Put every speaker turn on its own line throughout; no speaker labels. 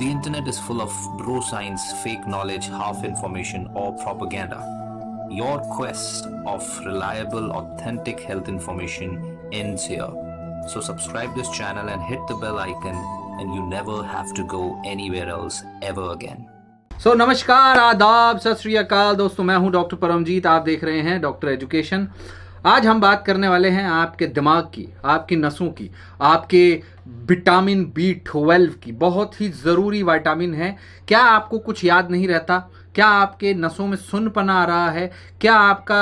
The internet is full of bro science, fake knowledge, half information, or propaganda. Your quest of reliable, authentic health information ends here. So subscribe this channel and hit the bell icon and you never have to go anywhere else ever again. So so, नमस्कार आदाब सत श्री अकाल दोस्तों मैं हूं doctor Paramjit आप देख रहे हैं डॉक्टर एजुकेशन आज हम बात करने वाले हैं आपके दिमाग की आपकी नसों की आपके विटामिन बी ट्वेल्व की बहुत ही ज़रूरी विटामिन है क्या आपको कुछ याद नहीं रहता क्या आपके नसों में सुनपना आ रहा है क्या आपका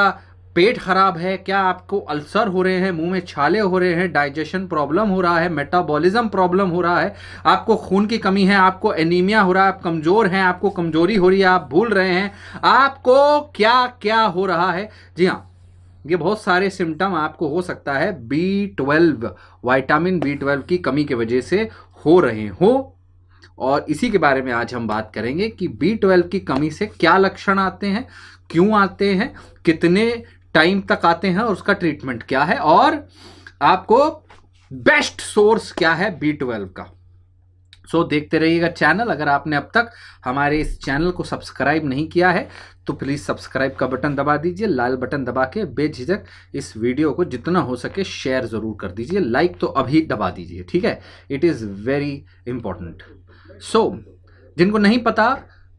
पेट खराब है क्या आपको अल्सर हो रहे हैं मुंह में छाले हो रहे हैं डाइजेशन प्रॉब्लम हो रहा है मेटाबॉलिज्म प्रॉब्लम हो रहा है आपको खून की कमी है आपको एनीमिया हो रहा है आप कमज़ोर हैं आपको कमज़ोरी हो रही है आप भूल रहे हैं आपको क्या क्या हो रहा है जी हाँ ये बहुत सारे सिम्टम आपको हो सकता है B twelve vitamin B twelve की कमी के वजह से हो रहे हो और इसी के बारे में आज हम बात करेंगे कि बी ट्वेल्व की कमी से क्या लक्षण आते हैं क्यों आते हैं कितने टाइम तक आते हैं और उसका ट्रीटमेंट क्या है और आपको बेस्ट सोर्स क्या है बी ट्वेल्व का सो so, देखते रहिएगा चैनल अगर आपने अब तक हमारे इस चैनल को सब्सक्राइब नहीं किया है तो प्लीज़ सब्सक्राइब का बटन दबा दीजिए लाल बटन दबा के बेझिझक इस वीडियो को जितना हो सके शेयर ज़रूर कर दीजिए लाइक तो अभी दबा दीजिए ठीक है it is very important so जिनको नहीं पता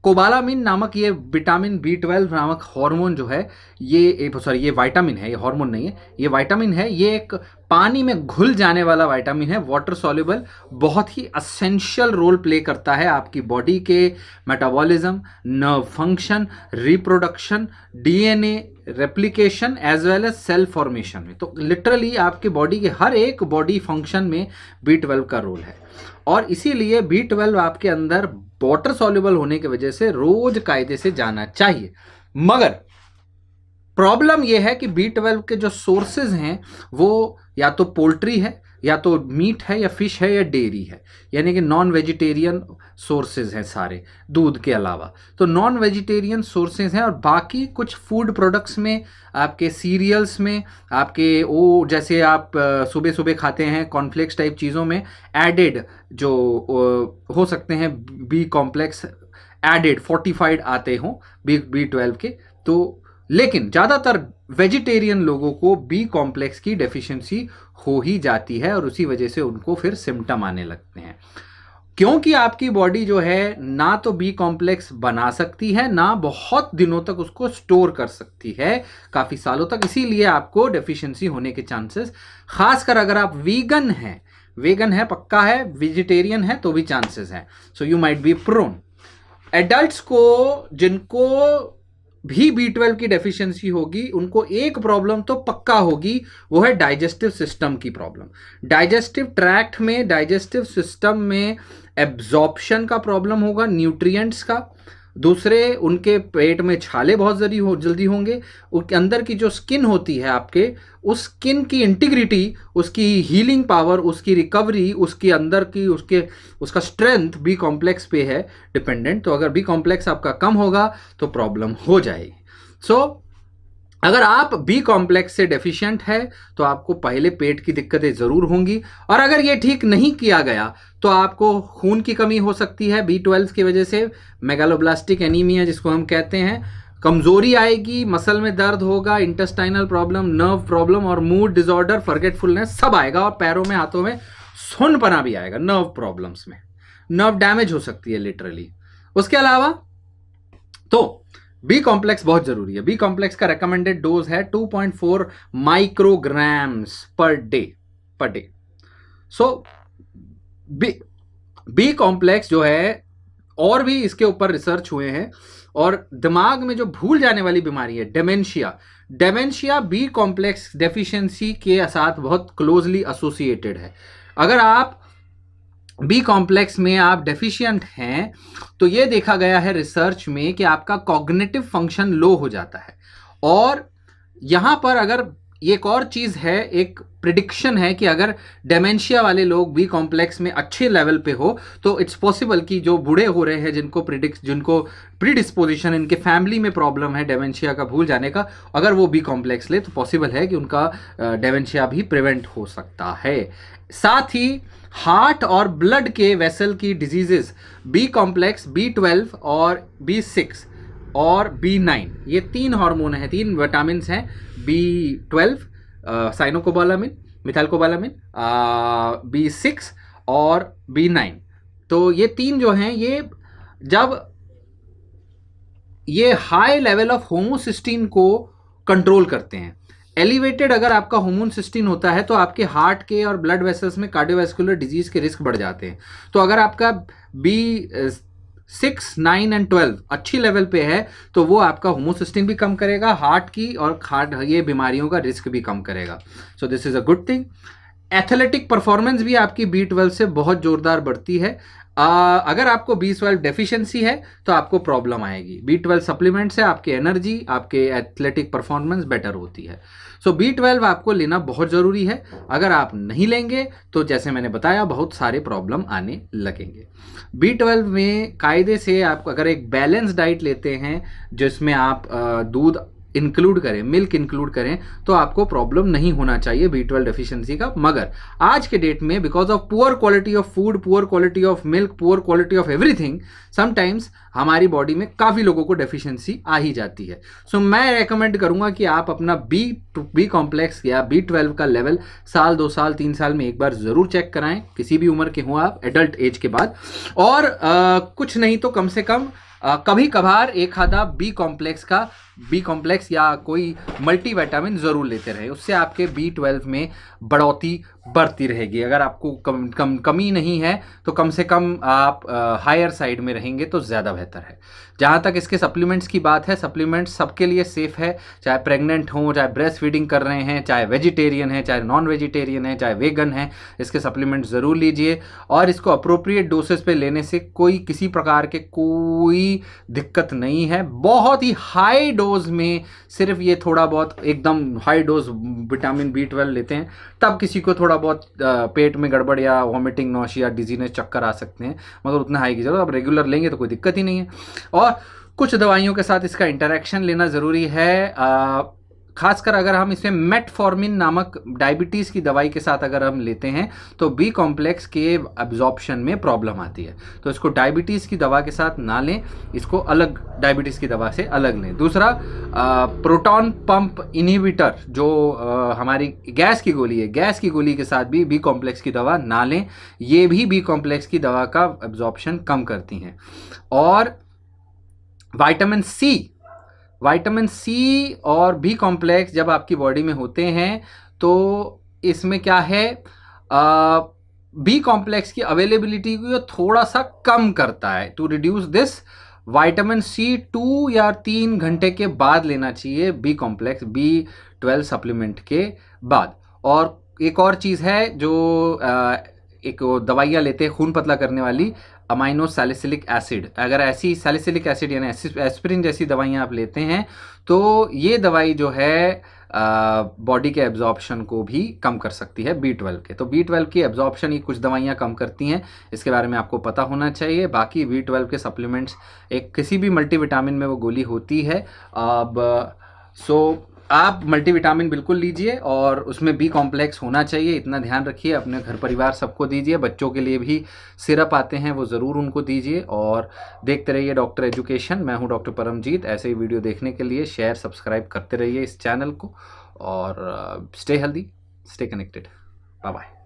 कोबालामिन नामक ये विटामिन बी ट्वेल्व नामक हार्मोन जो है ये सॉरी ये वाइटामिन है ये हार्मोन नहीं है ये वाइटामिन है ये एक पानी में घुल जाने वाला वाइटामिन है वाटर सॉल्युबल बहुत ही असेंशियल रोल प्ले करता है आपकी बॉडी के metabolism nerve function reproduction DNA replication as well as cell formation में तो लिटरली आपके बॉडी के हर एक बॉडी फंक्शन में बी ट्वेल्व का रोल है और इसीलिए बी ट्वेल्व आपके अंदर वाटर सॉल्यूबल होने की वजह से रोज कायदे से जाना चाहिए मगर प्रॉब्लम यह है कि बी ट्वेल्व के जो सोर्सेज हैं वो या तो पोल्ट्री है या तो मीट है या फिश है या डेयरी है यानी कि नॉन वेजिटेरियन सोर्सेज हैं सारे दूध के अलावा तो नॉन वेजिटेरियन सोर्सेज हैं और बाकी कुछ फूड प्रोडक्ट्स में आपके सीरियल्स में आपके वो जैसे आप सुबह सुबह खाते हैं कॉर्नफ्लेक्स टाइप चीज़ों में एडेड जो हो सकते हैं बी कॉम्प्लेक्स एडेड फोर्टिफाइड आते हों बी बी ट्वेल्व के तो लेकिन ज़्यादातर वेजिटेरियन लोगों को बी कॉम्प्लेक्स की डेफिशिएंसी हो ही जाती है और उसी वजह से उनको फिर सिम्टम आने लगते हैं क्योंकि आपकी बॉडी जो है ना तो बी कॉम्प्लेक्स बना सकती है ना बहुत दिनों तक उसको स्टोर कर सकती है काफ़ी सालों तक इसीलिए आपको डेफिशिएंसी होने के चांसेस खासकर अगर आप वीगन हैं वेगन है पक्का है वेजिटेरियन है तो भी चांसेस हैं so you might be prone adult को जिनको भी बी ट्वेल्व की डेफिशिएंसी होगी उनको एक प्रॉब्लम तो पक्का होगी वो है डाइजेस्टिव सिस्टम की प्रॉब्लम डाइजेस्टिव ट्रैक्ट में डाइजेस्टिव सिस्टम में एब्जॉर्प्शन का प्रॉब्लम होगा न्यूट्रिएंट्स का दूसरे उनके पेट में छाले बहुत जरी हो जल्दी होंगे उनके अंदर की जो स्किन होती है आपके उस स्किन की इंटीग्रिटी उसकी हीलिंग पावर उसकी रिकवरी उसके अंदर की उसके उसका स्ट्रेंथ बी कॉम्प्लेक्स पे है डिपेंडेंट तो अगर बी कॉम्प्लेक्स आपका कम होगा तो प्रॉब्लम हो जाएगी सो so, अगर आप बी कॉम्प्लेक्स से डेफिशिएंट है तो आपको पहले पेट की दिक्कतें ज़रूर होंगी और अगर ये ठीक नहीं किया गया तो आपको खून की कमी हो सकती है बी ट्वेल्व की वजह से मेगालोब्लास्टिक एनीमिया जिसको हम कहते हैं कमज़ोरी आएगी मसल में दर्द होगा इंटेस्टाइनल प्रॉब्लम नर्व प्रॉब्लम और मूड डिजॉर्डर फर्गेटफुलनेस सब आएगा और पैरों में हाथों में सुनपना भी आएगा नर्व प्रॉब्लम्स में नर्व डैमेज हो सकती है लिटरली उसके अलावा तो बी कॉम्प्लेक्स बहुत जरूरी है बी कॉम्प्लेक्स का रिकमेंडेड डोज है 2.4 micrograms per day per day so B B complex जो है और भी इसके ऊपर रिसर्च हुए हैं और दिमाग में जो भूल जाने वाली बीमारी है dementia dementia B complex deficiency के साथ बहुत क्लोजली एसोसिएटेड है अगर आप बी कॉम्प्लेक्स में आप डेफिशिएंट हैं तो ये देखा गया है रिसर्च में कि आपका कॉग्नेटिव फंक्शन लो हो जाता है और यहाँ पर अगर एक और चीज़ है एक प्रिडिक्शन है कि अगर डेमेंशिया वाले लोग बी कॉम्प्लेक्स में अच्छे लेवल पे हो तो इट्स पॉसिबल कि जो बूढ़े हो रहे हैं जिनको प्रिडिक्स जिनको प्रीडिस्पोजिशन इनके फैमिली में प्रॉब्लम है डेमेंशिया का भूल जाने का अगर वो बी कॉम्प्लेक्स ले तो पॉसिबल है कि उनका डेमेंशिया भी प्रिवेंट हो सकता है साथ ही हार्ट और ब्लड के वेसल की diseases B complex B twelve और बी सिक्स और बी नाइन ये तीन हार्मोन है तीन विटामिन हैं B twelve cyanocobalamin methylcobalamin B six और बी नाइन तो ये तीन जो हैं ये जब ये हाई लेवल ऑफ होमोसिस्टीन को कंट्रोल करते हैं एलिवेटेड अगर आपका होमोन सिस्टीन होता है तो आपके हार्ट के और ब्लड वेसल्स में कार्डियोवेस्कुलर डिजीज के रिस्क बढ़ जाते हैं तो अगर आपका B six nine and twelve अच्छी लेवल पे है तो वो आपका होमोसिस्टिन भी कम करेगा हार्ट की और हार्ट ये बीमारियों का रिस्क भी कम करेगा so this is a good thing athletic performance भी आपकी बी ट्वेल्व से बहुत ज़ोरदार बढ़ती है आ, अगर आपको बी ट्वेल्व डेफिशिएंसी है तो आपको प्रॉब्लम आएगी बी ट्वेल्व सप्लीमेंट से आपकी एनर्जी आपके एथलेटिक परफॉर्मेंस बेटर होती है सो बी ट्वेल्व आपको लेना बहुत ज़रूरी है अगर आप नहीं लेंगे तो जैसे मैंने बताया बहुत सारे प्रॉब्लम आने लगेंगे बी ट्वेल्व में कायदे से आप अगर एक बैलेंस डाइट लेते हैं जिसमें आप दूध इंक्लूड करें मिल्क इंक्लूड करें तो आपको प्रॉब्लम नहीं होना चाहिए बी ट्वेल्व डिफिशियंसी का मगर आज के डेट में because of poor quality of food poor quality of milk poor quality of everything sometimes हमारी बॉडी में काफ़ी लोगों को डेफिशिएंसी आ ही जाती है सो so, मैं रेकमेंड करूंगा कि आप अपना बी बी कॉम्प्लेक्स या बी ट्वेल्व का लेवल साल दो साल तीन साल में एक बार ज़रूर चेक कराएं किसी भी उम्र के हों आप एडल्ट एज के बाद और आ, कुछ नहीं तो कम से कम कभी कभार एक आधा बी कॉम्प्लेक्स का बी कॉम्प्लेक्स या कोई मल्टीविटामिन ज़रूर लेते रहे उससे आपके बी ट्वेल्व में बढ़ोतरी बढ़ती रहेगी अगर आपको कम कम कमी नहीं है तो कम से कम आप आ, हायर साइड में रहेंगे तो ज़्यादा बेहतर है जहाँ तक इसके सप्लीमेंट्स की बात है सप्लीमेंट्स सबके लिए सेफ़ है चाहे प्रेग्नेंट हों चाहे ब्रेस्ट फीडिंग कर रहे हैं चाहे वेजिटेरियन है चाहे नॉन वेजिटेरियन है चाहे वेगन है इसके सप्लीमेंट्स ज़रूर लीजिए और इसको अप्रोप्रिएट डोसेज पर लेने से कोई किसी प्रकार के कोई दिक्कत नहीं है बहुत ही हाई डोज में सिर्फ ये थोड़ा बहुत एकदम high dose vitamin B twelve लेते हैं तब किसी को थोड़ा थोड़ा बहुत पेट में गड़बड़ या वॉमिटिंग नौशिया डिजीनेस चक्कर आ सकते हैं मगर उतना हाई की जरूरत आप रेगुलर लेंगे तो कोई दिक्कत ही नहीं है और कुछ दवाइयों के साथ इसका इंटरेक्शन लेना ज़रूरी है आ, खासकर अगर हम इसमें मेटफॉर्मिन नामक डायबिटीज़ की दवाई के साथ अगर हम लेते हैं तो बी कॉम्प्लेक्स के एब्जॉर्प्शन में प्रॉब्लम आती है तो इसको डायबिटीज़ की दवा के साथ ना लें इसको अलग डायबिटीज़ की दवा से अलग लें दूसरा प्रोटॉन पंप इनिविटर जो आ, हमारी गैस की गोली है गैस की गोली के साथ भी बी कॉम्प्लेक्स की दवा ना लें ये भी बी कॉम्प्लेक्स की दवा का एब्जॉर्प्शन कम करती हैं और वाइटामिन सी वाइटामिन सी और बी कॉम्प्लेक्स जब आपकी बॉडी में होते हैं तो इसमें क्या है बी कॉम्प्लेक्स की अवेलेबिलिटी को थोड़ा सा कम करता है to reduce this vitamin C two या तीन घंटे के बाद लेना चाहिए B complex B twelve supplement के बाद और एक और चीज़ है जो आ, एक दवाइयाँ लेते हैं खून पतला करने वाली अमाइनो सैलिसिलिक एसिड अगर ऐसी सैलिसिलिक एसिड यानी एस्पिरिन जैसी दवाइयाँ आप लेते हैं तो ये दवाई जो है बॉडी के एब्जॉर्प्शन को भी कम कर सकती है बी ट्वेल्व के तो बी ट्वेल्व की एब्जॉर्प्शन ये कुछ दवाइयाँ कम करती हैं इसके बारे में आपको पता होना चाहिए बाकी बी ट्वेल्व के सप्लीमेंट्स एक किसी भी मल्टीविटामिन में वो गोली होती है अब सो आप मल्टीविटामिन बिल्कुल लीजिए और उसमें बी कॉम्प्लेक्स होना चाहिए इतना ध्यान रखिए अपने घर परिवार सबको दीजिए बच्चों के लिए भी सिरप आते हैं वो ज़रूर उनको दीजिए और देखते रहिए डॉक्टर एजुकेशन मैं हूँ डॉक्टर परमजीत ऐसे ही वीडियो देखने के लिए शेयर सब्सक्राइब करते रहिए इस चैनल को और stay healthy stay connected bye bye